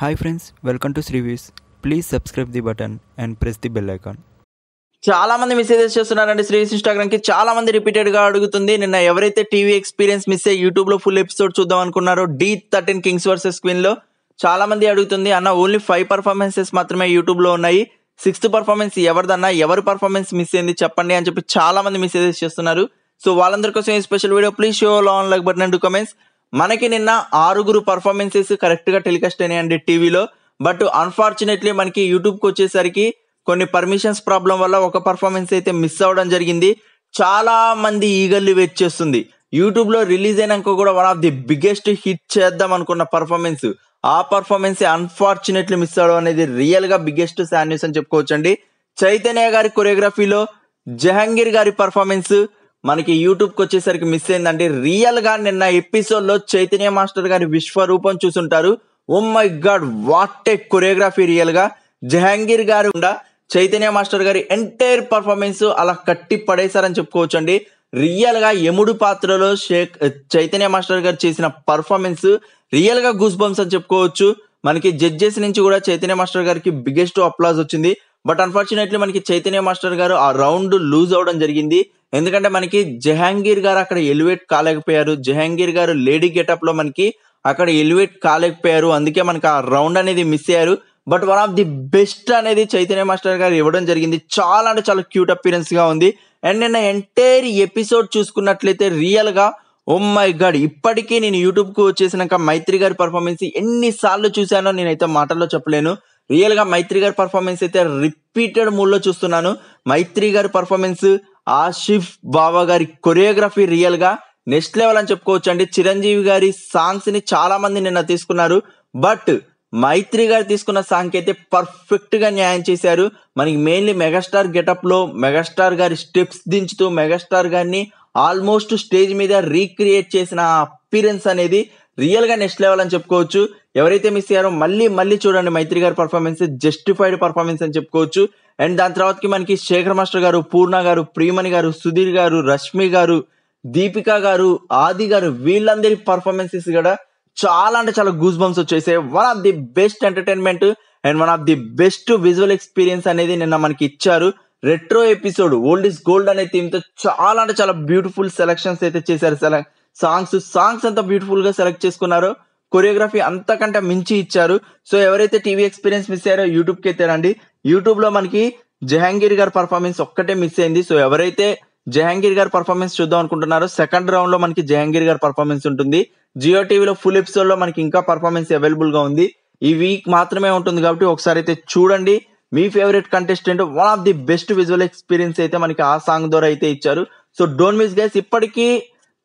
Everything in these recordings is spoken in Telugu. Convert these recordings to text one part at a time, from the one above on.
హాయ్ ఫ్రెండ్స్ వెల్కమ్ టు శ్రీవ్యూస్ please subscribe the button and press the bell icon చాలా మంది మెసేజెస్ చేస్తున్నారండి శ్రీస్ ఇన్స్టాగ్రామ్ కి చాలా మంది రిపీటెడ్ గా అడుగుతుంది నిన్న ఎవరైతే టీవీ ఎక్స్పీరియన్స్ మిస్ అయ్యి యూట్యూబ్ లో ఫుల్ ఎపిసోడ్ చూద్దాం అనుకున్నారో Dhee thirteen kings versus queen లో చాలా మంది అడుగుతుంది అన్న ఓన్లీ ఫైవ్ పర్ఫార్మెన్సెస్ మాత్రమే యూట్యూబ్ లో ఉన్నాయి సిక్స్త్ పర్ఫార్మెన్స్ ఎవరిదన్నా ఎవరి పర్ఫార్మెన్స్ మిస్ అయింది చెప్పండి అని చెప్పి చాలా మంది మెసేజెస్ చేస్తున్నారు సో వాళ్ళందరి కోసం ఈ special video please show on like button and comments మనకి నిన్న ఆరుగురు పర్ఫార్మెన్సెస్ కరెక్ట్గా టెలికాస్ట్ అయినాయండి టీవీలో బట్ అన్ఫార్చునేట్లీ మనకి యూట్యూబ్కి వచ్చేసరికి కొన్ని పర్మిషన్స్ ప్రాబ్లం వల్ల ఒక పర్ఫార్మెన్స్ అయితే మిస్ అవ్వడం జరిగింది చాలా మంది ఈగల్లు వెయిట్ చేస్తుంది యూట్యూబ్లో రిలీజ్ అయినాక కూడా one of the biggest hit చేద్దాం అనుకున్న పర్ఫార్మెన్స్ ఆ పర్ఫార్మెన్స్ అన్ఫార్చునేట్లీ మిస్ అవ్వడం అనేది రియల్గా బిగ్గెస్ట్ శాన్యూస్ అని చెప్పుకోవచ్చండి చైతన్య గారి కొరియోగ్రఫీలో జహంగీర్ గారి పర్ఫార్మెన్స్ మనకి యూట్యూబ్కి వచ్చేసరికి మిస్ అయిందండి రియల్గా నిన్న ఎపిసోడ్లో చైతన్య మాస్టర్ గారి విశ్వరూపం చూసుంటారు oh my god what a choreography రియల్గా జహాంగీర్ గారు ఉండ చైతన్య మాస్టర్ గారి ఎంటైర్ పర్ఫార్మెన్స్ అలా కట్టి పడేశారని చెప్పుకోవచ్చండి రియల్గా యముడు పాత్రలో షేక్ eh, చైతన్య మాస్టర్ గారు చేసిన పర్ఫార్మెన్స్ రియల్గా గూస్ బంప్స్ అని చెప్పుకోవచ్చు మనకి జడ్జెస్ నుంచి కూడా చైతన్య మాస్టర్ గారికి బిగ్గెస్ట్ అప్లాజ్ వచ్చింది బట్ అన్ఫార్చునేట్లీ మనకి చైతన్య మాస్టర్ గారు ఆ రౌండ్ లూజ్ అవడం జరిగింది ఎందుకంటే మనకి జహాంగీర్ గారు అక్కడ ఎలివేట్ కాలేకపోయారు జహాంగీర్ గారు లేడీ గెటప్ లో మనకి అక్కడ ఎలివేట్ కాలేకపోయారు అందుకే మనకి ఆ రౌండ్ అనేది మిస్ అయ్యారు but one of the best అనేది చైతన్య మాస్టర్ గారు ఇవ్వడం జరిగింది చాలా అంటే చాలా క్యూట్ అపీరెన్స్ గా ఉంది అండ్ నిన్న ఎంటైర్ ఎపిసోడ్ చూసుకున్నట్లయితే రియల్ గా ఓ మై గాడ్ ఇప్పటికీ నేను యూట్యూబ్ కు వచ్చేసినాక మైత్రి గారి పర్ఫార్మెన్స్ ఎన్నిసార్లు చూశానో నేనైతే మాటల్లో చెప్పలేను రియల్గా మైత్రి గారి పర్ఫార్మెన్స్ అయితే రిపీటెడ్ మూడ్లో చూస్తున్నాను మైత్రి గారి పర్ఫార్మెన్స్ ఆషిఫ్ బాబా గారి కొరియోగ్రఫీ రియల్గా నెక్స్ట్ లెవెల్ అని చెప్పుకోవచ్చు అండి చిరంజీవి గారి సాంగ్స్ని చాలామంది నిన్న తీసుకున్నారు బట్ మైత్రి గారు తీసుకున్న సాంగ్ అయితే పర్ఫెక్ట్ గా న్యాయం చేశారు మనకి మెయిన్లీ మెగాస్టార్ గెటప్ లో మెగాస్టార్ గారి స్టెప్స్ దించుతూ మెగాస్టార్ గారిని ఆల్మోస్ట్ స్టేజ్ మీద రీక్రియేట్ చేసిన అపీరెన్స్ అనేది రియల్గా నెక్స్ట్ లెవెల్ అని చెప్పుకోవచ్చు ఎవరైతే మిస్ అయ్యారో మళ్ళీ మళ్ళీ చూడండి మైత్రి గారి పర్ఫార్మెన్స్ జస్టిఫైడ్ పర్ఫార్మెన్స్ అని చెప్పుకోవచ్చు అండ్ దాని తర్వాత మనకి శేఖర్ మాస్టర్ గారు పూర్ణ గారు ప్రియమణి గారు సుధీర్ గారు రష్మి గారు దీపిక గారు ఆది గారు వీళ్ళందరి పర్ఫార్మెన్సెస్ కూడా చాలా అంటే చాలా గూస్ బంప్స్ వచ్చేసాయి one of the best entertainment and one of the best visual experience అనేది నిన్న మనకి ఇచ్చారు retro episode old is gold అనే తో చాలా అంటే చాలా బ్యూటిఫుల్ సెలక్షన్స్ అయితే చేశారు సెలెక్ట్ సాంగ్స్ సాంగ్స్ అంతా బ్యూటిఫుల్ గా సెలెక్ట్ చేసుకున్నారు కొరియోగ్రఫీ అంతకంటే మించి ఇచ్చారు సో ఎవరైతే టీవీ ఎక్స్పీరియన్స్ మిస్ అయ్యారో యూట్యూబ్కి ఎత్తారండి యూట్యూబ్లో మనకి జహాంగీర్ గారి పర్ఫార్మెన్స్ ఒక్కటే మిస్ అయింది సో ఎవరైతే జహాంగీర్ గారి పర్ఫార్మెన్స్ చూద్దాం అనుకుంటున్నారో సెకండ్ రౌండ్ లో మనకి జహాంగీర్ గారి పర్ఫార్మెన్స్ ఉంటుంది జియో టీవీలో ఫుల్ ఎపిసోడ్ లో మనకి ఇంకా పర్ఫార్మెన్స్ అవైలబుల్ గా ఉంది ఈ వీక్ మాత్రమే ఉంటుంది కాబట్టి ఒకసారి అయితే చూడండి మీ favourite contestant one of the best visual experience అయితే మనకి ఆ సాంగ్ ద్వారా అయితే ఇచ్చారు సో డోంట్ మిస్ గైస్ ఇప్పటికీ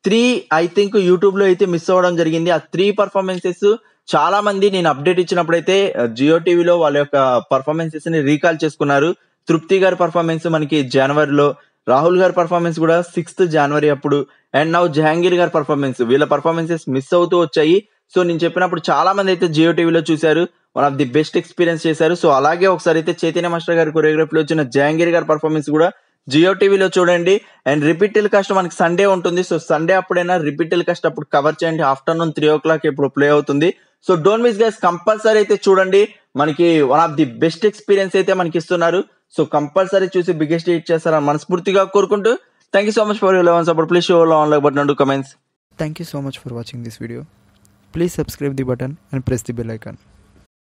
త్రీ ఐ థింక్ యూట్యూబ్ లో అయితే మిస్ అవ్వడం జరిగింది ఆ త్రీ పర్ఫార్మెన్సెస్ చాలా మంది నేను అప్డేట్ ఇచ్చినప్పుడు అయితే జియో టీవీలో వాళ్ళ యొక్క పర్ఫార్మెన్సెస్ ని రీకాల్ చేసుకున్నారు తృప్తి గారి పర్ఫార్మెన్స్ మనకి జనవరిలో రాహుల్ గారి పర్ఫార్మెన్స్ కూడా సిక్స్త్ జనవరి అప్పుడు అండ్ నౌ జహాంగీర్ గారి పర్ఫార్మెన్స్ వీళ్ళ పర్ఫార్మెన్సెస్ మిస్ అవుతూ వచ్చాయి సో నేను చెప్పినప్పుడు చాలా మంది అయితే జియో టీవీలో చూశారు one of the best experience చేశారు సో అలాగే ఒకసారి అయితే చైతన్య మాస్టర్ గారి కొరియోగ్రఫీలో వచ్చిన జహాంగీర్ గారి పర్ఫార్మెన్స్ కూడా జియో టీవీలో చూడండి అండ్ రిపీట్ టెలికాస్ట్ మనకి సండే ఉంటుంది సో సండే అప్పుడైనా రిపీట్ టెలికాస్ట్ అప్పుడు కవర్ చేయండి ఆఫ్టర్నూన్ త్రీ ఓ క్లాక్ ఇప్పుడు ప్లే అవుతుంది so don't miss guys compulsory అయితే చూడండి మనకి one of the best experience అయితే మనకి ఇస్తున్నారు సో కంపల్సరీ చూసి బిగ్గెస్ట్ హిట్ చేస్తారని మనస్ఫూర్తిగా కోరుకుంటూ thank you so much for లెవెన్స్ సపోర్ట్ ప్లీజ్ షో లో like button comments thank you so much for watching this video please subscribe the button and press the bell icon